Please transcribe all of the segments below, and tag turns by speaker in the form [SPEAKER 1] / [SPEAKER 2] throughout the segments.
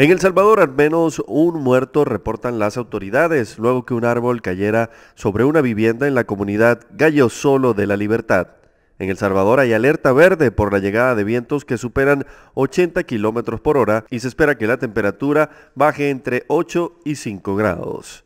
[SPEAKER 1] En El Salvador, al menos un muerto reportan las autoridades luego que un árbol cayera sobre una vivienda en la comunidad Gallo Solo de la Libertad. En El Salvador hay alerta verde por la llegada de vientos que superan 80 kilómetros por hora y se espera que la temperatura baje entre 8 y 5 grados.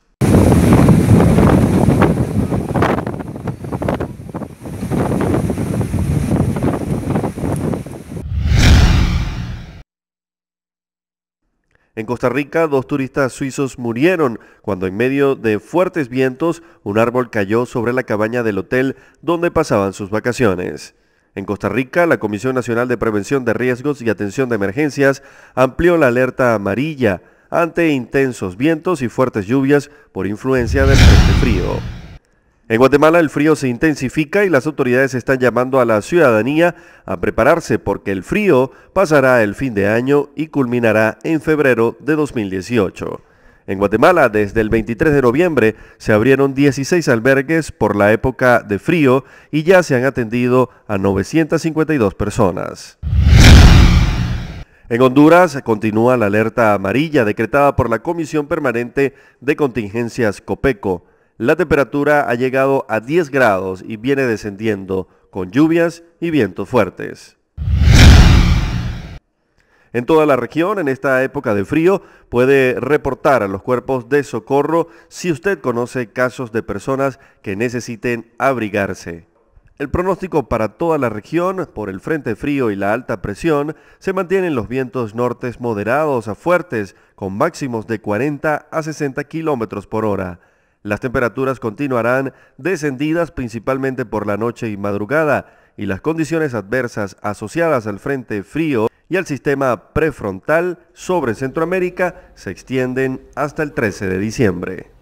[SPEAKER 1] En Costa Rica, dos turistas suizos murieron cuando en medio de fuertes vientos un árbol cayó sobre la cabaña del hotel donde pasaban sus vacaciones. En Costa Rica, la Comisión Nacional de Prevención de Riesgos y Atención de Emergencias amplió la alerta amarilla ante intensos vientos y fuertes lluvias por influencia del frente frío. En Guatemala el frío se intensifica y las autoridades están llamando a la ciudadanía a prepararse porque el frío pasará el fin de año y culminará en febrero de 2018. En Guatemala, desde el 23 de noviembre, se abrieron 16 albergues por la época de frío y ya se han atendido a 952 personas. En Honduras continúa la alerta amarilla decretada por la Comisión Permanente de Contingencias COPECO la temperatura ha llegado a 10 grados y viene descendiendo con lluvias y vientos fuertes. En toda la región, en esta época de frío, puede reportar a los cuerpos de socorro si usted conoce casos de personas que necesiten abrigarse. El pronóstico para toda la región, por el frente frío y la alta presión, se mantienen los vientos nortes moderados a fuertes, con máximos de 40 a 60 kilómetros por hora las temperaturas continuarán descendidas principalmente por la noche y madrugada y las condiciones adversas asociadas al frente frío y al sistema prefrontal sobre Centroamérica se extienden hasta el 13 de diciembre.